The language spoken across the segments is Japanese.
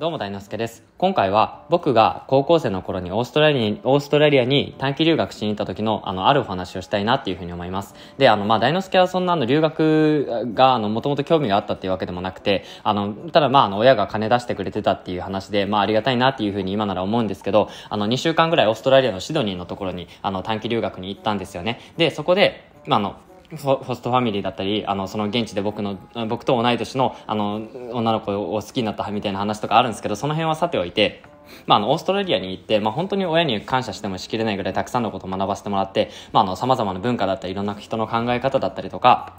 どうも大之助です。今回は僕が高校生の頃にオーストラリアに、オーストラリアに短期留学しに行った時のあの、あるお話をしたいなっていうふうに思います。で、あの、まあ、大之助はそんなの留学が、あの、もともと興味があったっていうわけでもなくて、あの、ただまあ、あの、親が金出してくれてたっていう話で、まあ、ありがたいなっていうふうに今なら思うんですけど、あの、2週間ぐらいオーストラリアのシドニーのところに、あの、短期留学に行ったんですよね。で、そこで、まあ、あの、フォストファミリーだったりあのその現地で僕の僕と同い年のあの女の子を好きになったみたいな話とかあるんですけどその辺はさておいて。まあ、あのオーストラリアに行って、まあ、本当に親に感謝してもしきれないぐらいたくさんのことを学ばせてもらってさまざ、まな文化だったりいろんな人の考え方だったりとか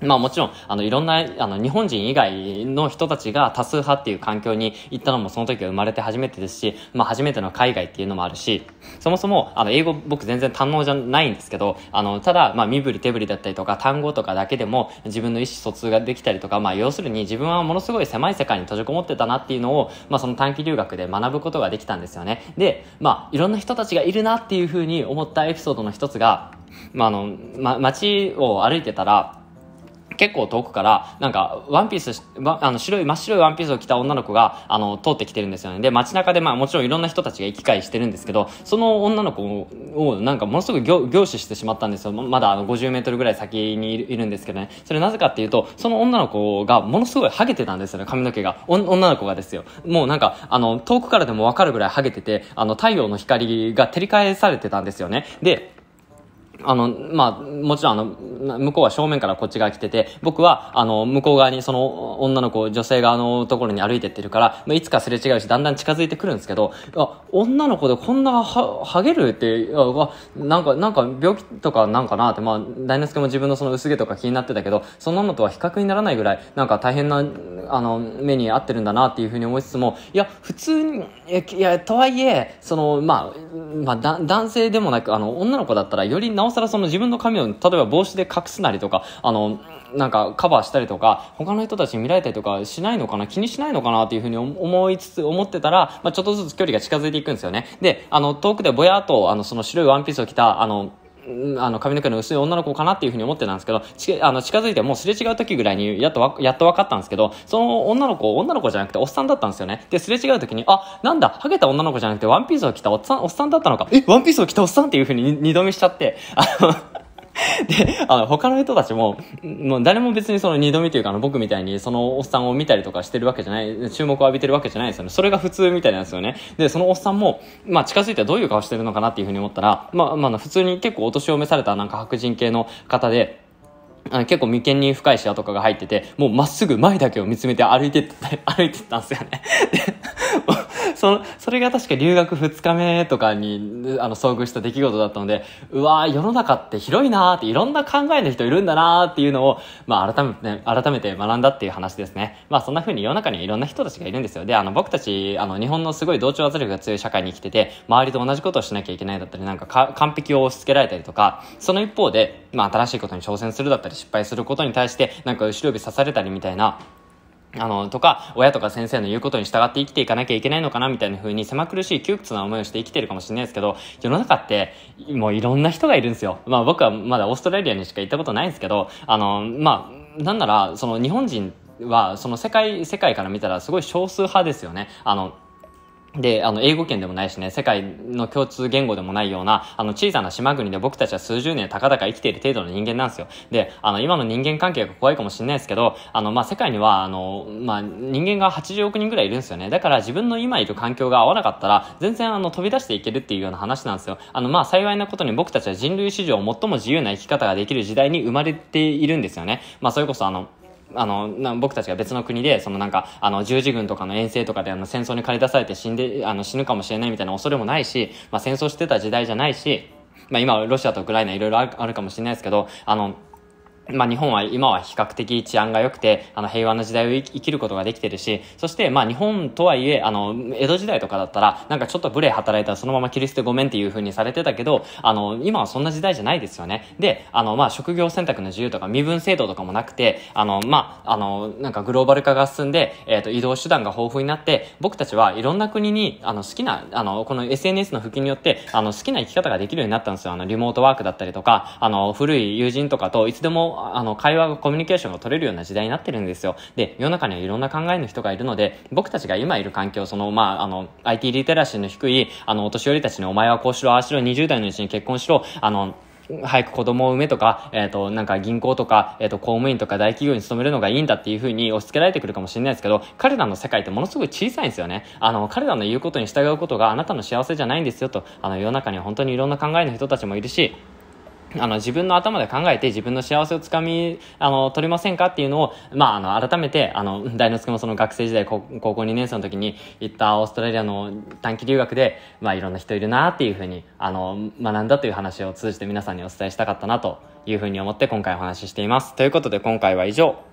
まあもちろん、あの、いろんな、あの、日本人以外の人たちが多数派っていう環境に行ったのもその時は生まれて初めてですし、まあ初めての海外っていうのもあるし、そもそも、あの、英語僕全然堪能じゃないんですけど、あの、ただ、まあ身振り手振りだったりとか単語とかだけでも自分の意思疎通ができたりとか、まあ要するに自分はものすごい狭い世界に閉じこもってたなっていうのを、まあその短期留学で学ぶことができたんですよね。で、まあいろんな人たちがいるなっていうふうに思ったエピソードの一つが、まああの、ま、街を歩いてたら、結構遠くから、なんか、ワンピース、あの、白い、真っ白いワンピースを着た女の子が、あの、通ってきてるんですよね。で、街中で、まあ、もちろんいろんな人たちが行き来してるんですけど、その女の子を、なんか、ものすごく凝凝視してしまったんですよ。まだ、あの、50メートルぐらい先にいるんですけどね。それなぜかっていうと、その女の子が、ものすごいハゲてたんですよね、髪の毛が。女の子がですよ。もうなんか、あの、遠くからでもわかるぐらいハゲてて、あの、太陽の光が照り返されてたんですよね。で、あの、まあ、もちろんあの、向こうは正面からこっち側来てて、僕は、あの、向こう側にその女の子、女性側のところに歩いてってるから、いつかすれ違うし、だんだん近づいてくるんですけど、あ、女の子でこんなは、はげるって、あ、なんか、なんか病気とかなんかなって、まあ、大之助も自分のその薄毛とか気になってたけど、そんなのとは比較にならないぐらい、なんか大変なあの、目に合ってるんだなっていうふうに思いつつも、いや、普通に、いや、とはいえ、その、まあ、まあ、男性でもなく、あの、女の子だったら、よりなおさらその自分の髪を、例えば帽子で隠すなりとか、あの、なんかカバーしたりとか、他の人たちに見られたりとかしないのかな、気にしないのかなっていうふうに思いつつ、思ってたら、まあ、ちょっとずつ距離が近づいていくんですよね。で、あの、遠くでぼやっと、あの、その白いワンピースを着た、あの、あの、髪の毛の薄い女の子かなっていうふうに思ってたんですけど、ちあの近づいてもうすれ違う時ぐらいにやっとやっと分かったんですけど、その女の子、女の子じゃなくておっさんだったんですよね。で、すれ違う時に、あ、なんだ、ハゲた女の子じゃなくてワンピースを着たおっさん、おっさんだったのか、え、ワンピースを着たおっさんっていうふうに二度見しちゃって、あの で、あの、他の人たちも、もう誰も別にその二度見というか、あの、僕みたいにそのおっさんを見たりとかしてるわけじゃない、注目を浴びてるわけじゃないですよね。それが普通みたいなんですよね。で、そのおっさんも、まあ、近づいてどういう顔してるのかなっていうふうに思ったら、まあ、まあ、普通に結構お年を召されたなんか白人系の方で、あ結構眉間に深いシワとかが入ってて、もうまっすぐ前だけを見つめて歩いて、歩いてったんですよね。でそそれが確か留学2日目とかにあの遭遇した出来事だったので、うわ世の中って広いなーって、いろんな考えの人いるんだなーっていうのを、まあ、改めて、ね、改めて学んだっていう話ですね。まあ、そんな風に世の中にはいろんな人たちがいるんですよ。で、あの、僕たち、あの、日本のすごい同調圧力が強い社会に生きてて、周りと同じことをしなきゃいけないだったり、なんか完璧を押し付けられたりとか、その一方で、まあ、新しいことに挑戦するだったり、失敗することに対して、なんか後ろ指刺されたりみたいな、あの、とか、親とか先生の言うことに従って生きていかなきゃいけないのかな、みたいな風に狭苦しい窮屈な思いをして生きてるかもしれないですけど、世の中って、もういろんな人がいるんですよ。まあ僕はまだオーストラリアにしか行ったことないんですけど、あの、まあ、なんなら、その日本人は、その世界、世界から見たらすごい少数派ですよね。あの、で、あの、英語圏でもないしね、世界の共通言語でもないような、あの、小さな島国で僕たちは数十年たかだか生きている程度の人間なんですよ。で、あの、今の人間関係が怖いかもしれないですけど、あの、まあ、世界には、あの、まあ、人間が80億人ぐらいいるんですよね。だから自分の今いる環境が合わなかったら、全然、あの、飛び出していけるっていうような話なんですよ。あの、まあ、幸いなことに僕たちは人類史上最も自由な生き方ができる時代に生まれているんですよね。まあ、それこそあの、あの、な僕たちが別の国で、そのなんか、あの、十字軍とかの遠征とかで、あの、戦争に駆り出されて死んで、あの、死ぬかもしれないみたいな恐れもないし、まあ、戦争してた時代じゃないし、まあ、今、ロシアとウクライナいろいろあるかもしれないですけど、あの、まあ、日本は今は比較的治安が良くて、あの、平和な時代を生きることができてるし、そして、まあ、日本とはいえ、あの、江戸時代とかだったら、なんかちょっと無礼働いたらそのまま切り捨てごめんっていう風にされてたけど、あの、今はそんな時代じゃないですよね。で、あの、まあ、職業選択の自由とか身分制度とかもなくて、あの、まあ、あの、なんかグローバル化が進んで、えっ、ー、と、移動手段が豊富になって、僕たちはいろんな国に、あの、好きな、あの、この SNS の普及によって、あの、好きな生き方ができるようになったんですよ。あの、リモートワークだったりとか、あの、古い友人とかといつでも、あの、会話が、コミュニケーションが取れるような時代になってるんですよ。で、世の中にはいろんな考えの人がいるので、僕たちが今いる環境、その、まあ、あの、IT リテラシーの低い、あの、お年寄りたちにお前はこうしろ、ああしろ、20代のうちに結婚しろ、あの、早く子供を産めとか、えっ、ー、と、なんか銀行とか、えっ、ー、と、公務員とか大企業に勤めるのがいいんだっていう風に押し付けられてくるかもしれないですけど、彼らの世界ってものすごい小さいんですよね。あの、彼らの言うことに従うことがあなたの幸せじゃないんですよと、あの、世の中には本当にいろんな考えの人たちもいるし、あの、自分の頭で考えて自分の幸せをつかみ、あの、取りませんかっていうのを、まあ、あの、改めて、あの、大之助もその学生時代、高校2年生の時に行ったオーストラリアの短期留学で、まあ、いろんな人いるなっていうふうに、あの、学んだという話を通じて皆さんにお伝えしたかったなというふうに思って今回お話ししています。ということで今回は以上。